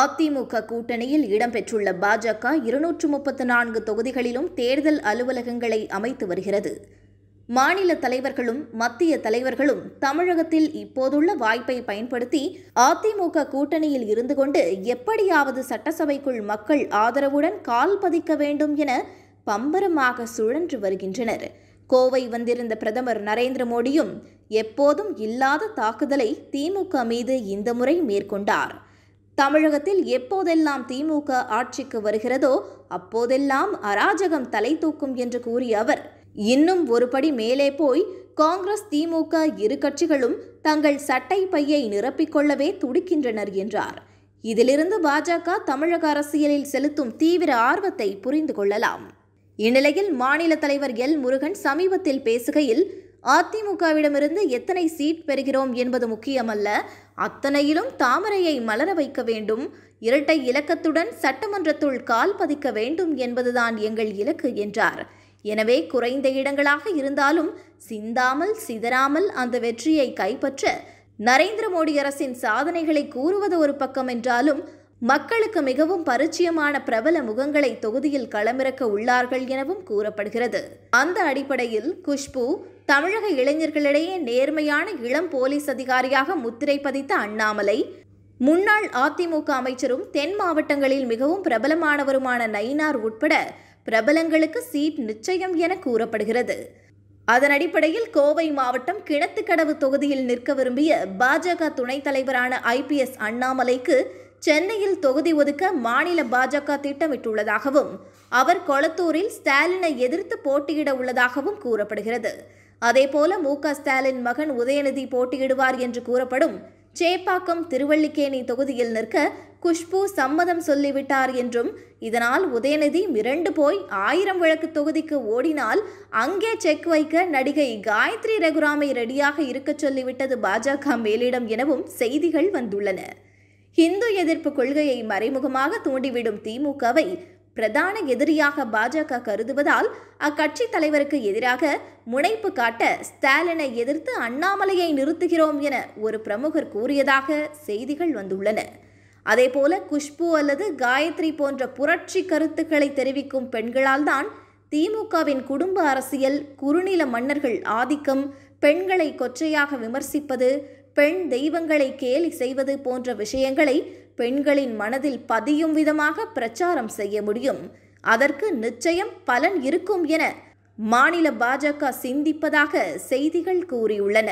அதிமுக கூட்டணியில் இடம்பெற்றுள்ள பாஜக இருநூற்று முப்பத்து நான்கு தொகுதிகளிலும் தேர்தல் அலுவலகங்களை அமைத்து வருகிறது மாநில தலைவர்களும் மத்திய தலைவர்களும் தமிழகத்தில் இப்போதுள்ள வாய்ப்பை பயன்படுத்தி அதிமுக கூட்டணியில் இருந்து கொண்டு எப்படியாவது சட்டசபைக்குள் மக்கள் ஆதரவுடன் கால் பதிக்க வேண்டும் என பம்பரமாக சுழன்று வருகின்றனர் கோவை வந்திருந்த பிரதமர் நரேந்திர மோடியும் எப்போதும் இல்லாத தாக்குதலை திமுக மீது இந்த முறை மேற்கொண்டார் தமிழகத்தில் எப்போதெல்லாம் திமுக ஆட்சிக்கு வருகிறதோ அப்போதெல்லாம் அராஜகம் தலை தூக்கும் என்று கூறிய அவர் இன்னும் ஒருபடி மேலே போய் காங்கிரஸ் திமுக இரு கட்சிகளும் தங்கள் சட்டை பையை நிரப்பிக்கொள்ளவே துடிக்கின்றனர் என்றார் இதிலிருந்து பாஜக தமிழக அரசியலில் செலுத்தும் தீவிர ஆர்வத்தை புரிந்து கொள்ளலாம் இந்நிலையில் மாநில தலைவர் எல் முருகன் சமீபத்தில் பேசுகையில் அதிமுகவிடமிருந்து எத்தனை சீட் பெறுகிறோம் என்பது முக்கியமல்ல அத்தனையிலும் தாமரையை மலர வைக்க வேண்டும் இரட்டை இலக்கத்துடன் சட்டமன்றத்துள் கால் பதிக்க வேண்டும் என்பதுதான் எங்கள் இலக்கு என்றார் எனவே குறைந்த இடங்களாக இருந்தாலும் சிந்தாமல் சிதறாமல் அந்த வெற்றியை கைப்பற்ற நரேந்திர மோடி அரசின் சாதனைகளை கூறுவது ஒரு பக்கம் என்றாலும் மக்களுக்கு மிகவும் பரிச்சயமான பிரபல முகங்களை தொகுதியில் களமிறக்க உள்ளார்கள் எனவும் கூறப்படுகிறது அந்த அடிப்படையில் குஷ்பு தமிழக இளைஞர்களிடையே நேர்மையான இளம் போலீஸ் அதிகாரியாக முத்திரை பதித்த அண்ணாமலை முன்னாள் அதிமுக அமைச்சரும் தென் மாவட்டங்களில் மிகவும் பிரபலமானவருமான நயினார் உட்பட பிரபலங்களுக்கு சீட் நிச்சயம் என கூறப்படுகிறது அதன் அடிப்படையில் கோவை மாவட்டம் கிணத்துக்கடவு தொகுதியில் நிற்க விரும்பிய பாஜக துணைத் தலைவரான ஐபிஎஸ் அண்ணாமலைக்கு சென்னையில் தொகுதி ஒதுக்க மாநில பாஜக திட்டமிட்டுள்ளதாகவும் அவர் கொளத்தூரில் ஸ்டாலினை எதிர்த்து போட்டியிட உள்ளதாகவும் கூறப்படுகிறது அதேபோல மு க ஸ்டாலின் மகன் உதயநிதி போட்டியிடுவார் என்று கூறப்படும் சேப்பாக்கம் திருவள்ளிக்கேணி தொகுதியில் நிற்க குஷ்பு சம்மதம் சொல்லிவிட்டார் என்றும் இதனால் உதயநிதி மிரண்டு போய் ஆயிரம் வழக்கு தொகுதிக்கு ஓடினால் அங்கே செக் வைக்க நடிகை காயத்ரி ரகுராமை ரெடியாக இருக்கச் சொல்லிவிட்டது பாஜக மேலிடம் எனவும் செய்திகள் வந்துள்ளன இந்து எதிர்ப்பு கொள்கையை மறைமுகமாக தூண்டிவிடும் திமுகவை பிரதான எதிரியாக பாஜக கருதுவதால் அக்கட்சி தலைவருக்கு எதிராக முனைப்பு காட்ட ஸ்டாலினை எதிர்த்து அண்ணாமலையை நிறுத்துகிறோம் என ஒரு பிரமுகர் கூறியதாக செய்திகள் வந்துள்ளன அதேபோல குஷ்பு அல்லது காயத்ரி போன்ற புரட்சி கருத்துக்களை தெரிவிக்கும் பெண்களால் தான் திமுகவின் குடும்ப அரசியல் குறுநில மன்னர்கள் ஆதிக்கம் பெண்களை கொச்சையாக விமர்சிப்பது பெண் தெய்வங்களை கேலி செய்வது போன்ற விஷயங்களை பெண்களின் மனதில் பதியும் விதமாக பிரச்சாரம் செய்ய முடியும் அதற்கு நிச்சயம் பலன் இருக்கும் என மாநில பாஜக சிந்திப்பதாக செய்திகள் கூறியுள்ளன